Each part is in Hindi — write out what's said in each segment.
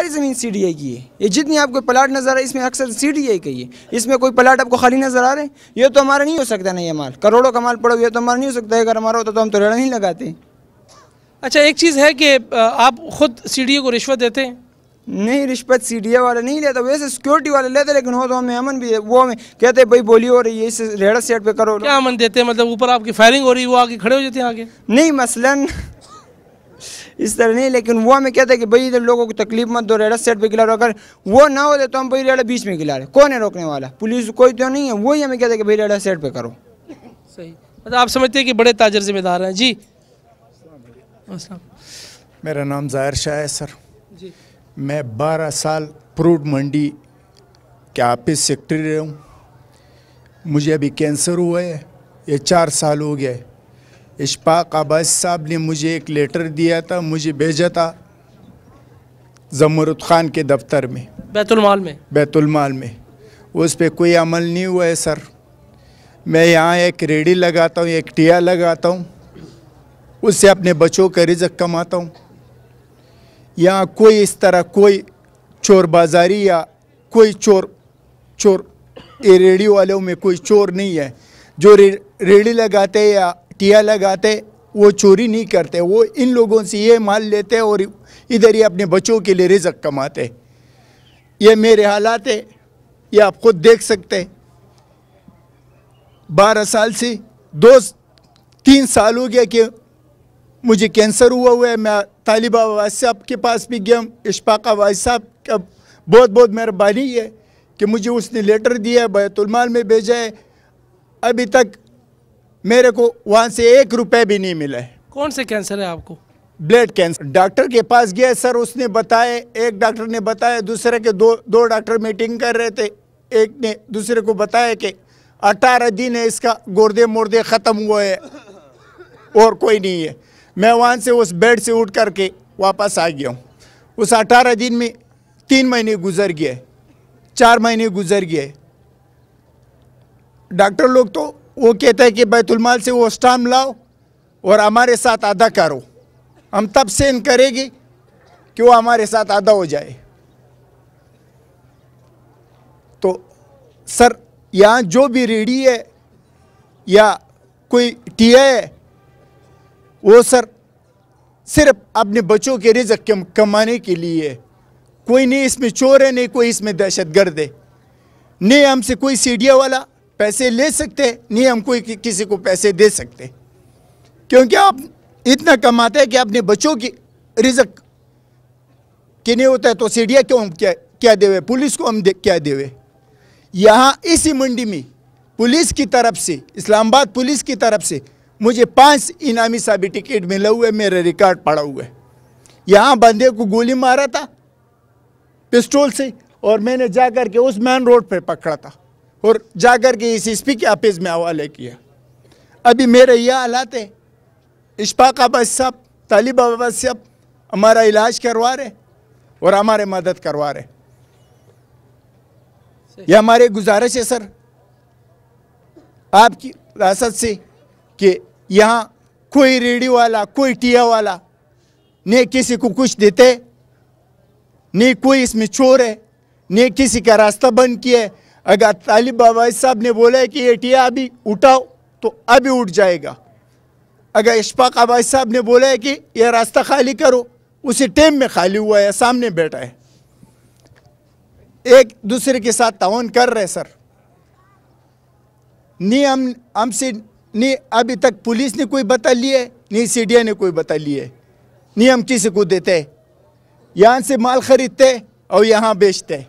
सारी ज़मीन सी डी आई की है ये जितनी आपको प्लाट नज़र आ रहा है इसमें अक्सर सी डी आई का ही है इसमें कोई प्लाट आपको खाली नज़र आ रहे ये तो हमारा नहीं हो सकता ना ये माल करोड़ों का माल पड़ो ये तो हमारा नहीं हो सकता है अगर हमारा होता तो हम तो रेड़ा नहीं लगाते अच्छा एक चीज़ है कि आप खुद सी डी ए को रिश्वत देते हैं नहीं रिश्वत सी डी ए वाला नहीं लेता वैसे सिक्योरिटी वाले लेते लेकिन वो तो हमें अमन भी है वो हमें कहते भाई बोली हो रही है इसे रेड़ा सेट पर करो क्या अमन देते हैं मतलब ऊपर आपकी फायरिंग हो रही है वो आगे खड़े हो जाते हैं आगे नहीं मसलन इस तरह नहीं लेकिन वो हमें कहते हैं कि भाई इधर लोगों को तकलीफ मत दो रेड़ा सेट पर खिला रहे अगर वो ना हो तो हम भाई रेड़ा बीच में खिला रहे कौन है रोकने वाला पुलिस कोई तो नहीं है वही हमें कहते हैं कि भाई रेड़ा सेट पर करो सही मतलब आप समझते हैं कि बड़े ताजर जिम्मेदार हैं जी मेरा नाम जाहिर शाह है सर जी मैं बारह साल फ्रूट मंडी के ऑफिस सेक्रेटरी रहा हूँ मुझे अभी कैंसर हुआ है ये चार साल हो गया है इशफाक अब्बास साहब ने मुझे एक लेटर दिया था मुझे भेजा था जमरुद ख़ान के दफ्तर में बैतुलमाल में बैतुलमाल में उस पर कोई अमल नहीं हुआ है सर मैं यहाँ एक रेडी लगाता हूँ एक टिया लगाता हूँ उससे अपने बच्चों का रिजक कमाता हूँ यहाँ कोई इस तरह कोई चोर बाजारी या कोई चोर चोर ये रेड़ी वालों में कोई चोर नहीं है जो रे, रेडी लगाते या टिया लगाते वो चोरी नहीं करते वो इन लोगों से ये माल लेते और इधर ही अपने बच्चों के लिए रिजक कमाते ये मेरे हालात है ये आप खुद देख सकते बारह साल से दो तीन साल हो गया कि मुझे कैंसर हुआ हुआ है मैं तालिबा वाज साहब के पास भी गया इशफाक वाज साहब का बहुत बहुत मेहरबानी है कि मुझे उसने लेटर दिया बैतुलमाल में भेजा है अभी तक मेरे को वहाँ से एक रुपये भी नहीं मिला है कौन से कैंसर है आपको ब्लड कैंसर डॉक्टर के पास गया सर उसने बताया एक डॉक्टर ने बताया दूसरे के दो दो डॉक्टर मीटिंग कर रहे थे एक ने दूसरे को बताया कि अठारह दिन है इसका गोर्दे मोर्दे ख़त्म हुआ है और कोई नहीं है मैं वहाँ से उस बेड से उठ करके वापस आ गया हूँ उस अठारह दिन में तीन महीने गुजर गए चार महीने गुजर गए डॉक्टर लोग तो वो कहता है कि बैतुलमाल से वो स्टाम लाओ और हमारे साथ आधा करो हम तब से इन करेंगे कि वो हमारे साथ आधा हो जाए तो सर यहाँ जो भी रेडी है या कोई टीए है वो सर सिर्फ अपने बच्चों के रिजक के कमाने के लिए कोई नहीं इसमें चोर है नहीं कोई इसमें दहशत गर्द है नहीं हमसे कोई सीडिया वाला पैसे ले सकते नहीं हम कोई कि, किसी को पैसे दे सकते क्योंकि आप इतना कमाते हैं कि अपने बच्चों की रिजक कि नहीं होता है तो सीढ़िया क्यों क्या क्या देवे पुलिस को हम दे क्या देवे यहाँ इसी मंडी में पुलिस की तरफ से इस्लामाबाद पुलिस की तरफ से मुझे पांच इनामी साबी टिकट मिला हुआ है मेरा रिकॉर्ड पड़ा हुआ है यहाँ बंदे को गोली मारा था पिस्टोल से और मैंने जा करके उस मैन रोड पर पकड़ा था और जाकर के इस एस पी के ऑफिस में हवाले किया अभी मेरे यह हालात है इशफाक अब्बास साहब तालिब अब्बास साहब हमारा इलाज करवा रहे और हमारे मदद करवा रहे यह हमारे गुजारिश है सर आपकी रियासत से कि यहाँ कोई रेडियो वाला कोई टिया वाला नहीं किसी को कुछ देते नहीं कोई इसमें चोर है नहीं किसी का रास्ता बंद किया है अगर तालिब बाबा साहब ने बोला है कि एटिया अभी उठाओ तो अभी उठ जाएगा अगर इशफाक आबाई साहब ने बोला है कि यह रास्ता खाली करो उसी टाइम में खाली हुआ है सामने बैठा है एक दूसरे के साथ तावन कर रहे सर नहीं हम हमसे नहीं अभी तक पुलिस ने कोई बता लिया है नहीं सीडिया ने कोई बता लिया है नहीं हम किसी को देते यहाँ से माल खरीदते और यहाँ बेचते हैं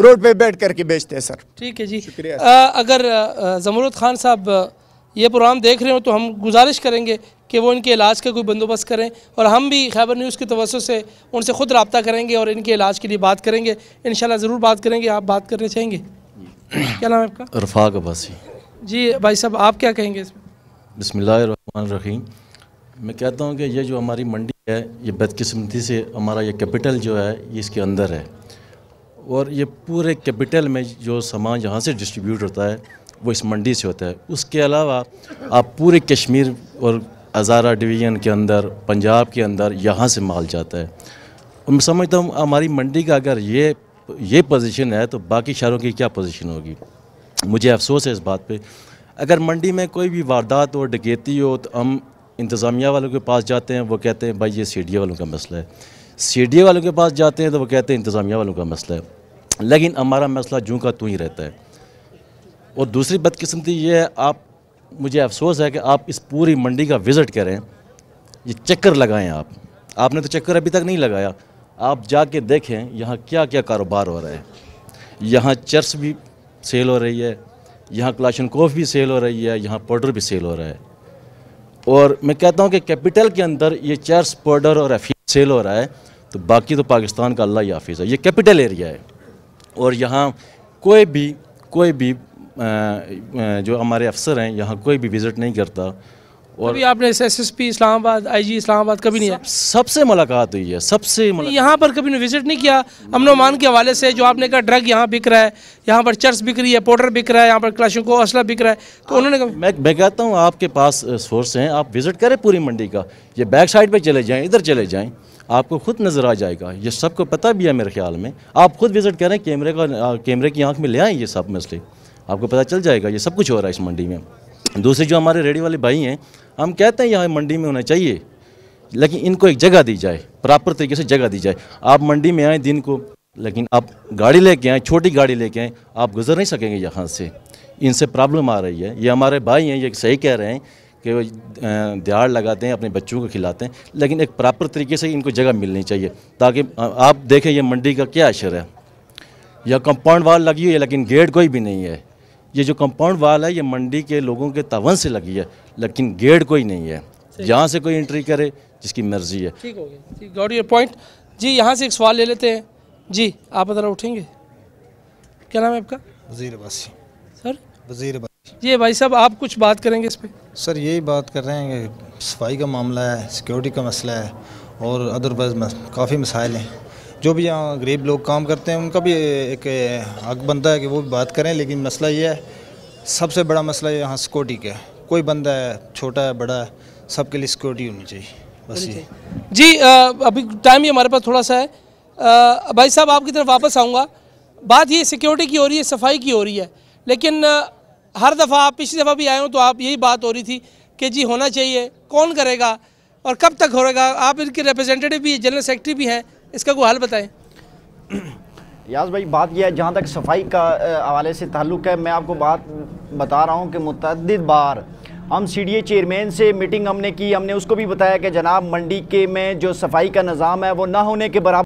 रोड पे बैठ करके बेचते हैं सर ठीक है जी शुक्रिया आ, अगर जमरूद खान साहब ये प्रोग्राम देख रहे हो तो हम गुजारिश करेंगे कि वो इनके इलाज का कोई बंदोबस्त करें और हम भी खैबर न्यूज़ के तवसों से उनसे ख़ुद रबता करेंगे और इनके इलाज के लिए बात करेंगे इन ज़रूर बात करेंगे आप बात करना चाहेंगे क्या नाम है आपका रफाक अब्बासी जी भाई साहब आप क्या कहेंगे इसमें बसमीम मैं कहता हूँ कि ये जो हमारी मंडी है ये बदकस्मती से हमारा ये कैपिटल जो है ये इसके अंदर है और ये पूरे कैपिटल में जो सामान यहाँ से डिस्ट्रीब्यूट होता है वो इस मंडी से होता है उसके अलावा आप पूरे कश्मीर और हज़ारा डिवीज़न के अंदर पंजाब के अंदर यहाँ से माल जाता है मैं समझता हूँ हमारी मंडी का अगर ये ये पोजीशन है तो बाकी शहरों की क्या पोजीशन होगी मुझे अफसोस है इस बात पे अगर मंडी में कोई भी वारदात हो डकेती हो तो हम इंतज़ामिया वालों के पास जाते हैं वो कहते हैं भाई ये सी वालों का मसला है सी वालों के पास जाते हैं तो वो कहते हैं इंतज़ामिया वालों का मसला है लेकिन हमारा मसला जूँ का तू ही रहता है और दूसरी बदकिस्मती ये है आप मुझे अफसोस है कि आप इस पूरी मंडी का विज़िट करें ये चक्कर लगाएं आप आपने तो चक्कर अभी तक नहीं लगाया आप जाके देखें यहाँ क्या क्या कारोबार हो रहा है यहाँ चर्च भी सेल हो रही है यहाँ क्लाशनकोफ भी सेल हो रही है यहाँ पाउडर भी सेल हो रहा है और मैं कहता हूँ कि कैपिटल के अंदर ये चर्च पाउडर और अफीम सेल हो रहा है तो बाकी तो पाकिस्तान का अल्लाह हाफिज़ है ये कैपिटल एरिया है और यहाँ कोई भी कोई भी जो हमारे अफसर हैं यहाँ कोई भी विज़िट नहीं करता और अभी आपने S S P Islamabad I G Islamabad कभी नहीं सब, सबसे मुलाकात हुई है सबसे तो यहाँ पर कभी ने विजिट नहीं किया अमन मान के हवाले से जो आपने कहा ड्रग यहाँ बिक रहा है यहाँ पर चर्च बिक रही है पोटर बिक रहा है यहाँ पर क्लाशों को असला बिक रहा है तो आ, उन्होंने कहा मैं मैं कहता हूँ आपके पास सोर्स हैं आप विजिट करें पूरी मंडी का ये बैक साइड पर चले जाएँ इधर चले जाएँ आपको खुद नज़र आ जाएगा ये सबको पता भी है मेरे ख्याल में आप खुद विज़िट करें कैमरे का कैमरे की आंख में ले आएँ ये सब मसले आपको पता चल जाएगा ये सब कुछ हो रहा है इस मंडी में दूसरे जो हमारे रेडी वाले भाई हैं हम कहते हैं यहाँ मंडी में होना चाहिए लेकिन इनको एक जगह दी जाए प्रॉपर तरीके से जगह दी जाए आप मंडी में आएँ दिन को लेकिन आप गाड़ी लेके आएँ छोटी गाड़ी लेके आएँ आप गुजर नहीं सकेंगे यहाँ से इनसे प्रॉब्लम आ रही है ये हमारे भाई हैं ये सही कह रहे हैं कि वो ध्याड़ लगाते हैं अपने बच्चों को खिलाते हैं लेकिन एक प्रॉपर तरीके से इनको जगह मिलनी चाहिए ताकि आप देखें ये मंडी का क्या असर है यह कंपाउंड वाल लगी हुई है लेकिन गेट कोई भी नहीं है ये जो कंपाउंड वाल है ये मंडी के लोगों के तवन से लगी है लेकिन गेट कोई नहीं है जहाँ से कोई एंट्री करे जिसकी मर्जी है ठीक हो गया पॉइंट जी यहाँ से एक सवाल ले लेते हैं जी आप अदर उठेंगे क्या नाम है आपका वजीर अब्बासी सर वजीर अब्बासी जी भाई साहब आप कुछ बात करेंगे इस पर सर यही बात कर रहे हैं कि सफाई का मामला है सिक्योरिटी का मसला है और अदरवाइज़ काफ़ी मसाइल हैं जो भी यहाँ गरीब लोग काम करते हैं उनका भी एक हक बनता है कि वो भी बात करें लेकिन मसला ये है सबसे बड़ा मसला यहाँ सिक्योरिटी का है कोई बंदा है छोटा है बड़ा है सबके लिए सिक्योरिटी होनी चाहिए बस ये जी आ, अभी टाइम ही हमारे पास थोड़ा सा है आ, भाई साहब आपकी तरफ वापस आऊँगा बात ये सिक्योरिटी की हो रही है सफाई की हो रही है लेकिन हर दफ़ा आप पिछली दफ़ा भी आए हो तो आप यही बात हो रही थी कि जी होना चाहिए कौन करेगा और कब तक होगा आप इनके रिप्रेजेंटेटिव भी जनरल सेक्रेटरी भी हैं इसका कोई हाल बताएं याज भाई बात यह है जहाँ तक सफाई का हवाले से ताल्लुक़ है मैं आपको बात बता रहा हूँ कि मुतद बार हम सी डी ए चेयरमैन से मीटिंग हमने की हमने उसको भी बताया कि जनाब मंडी के में जो सफाई का निज़ाम है वो ना होने के बराबर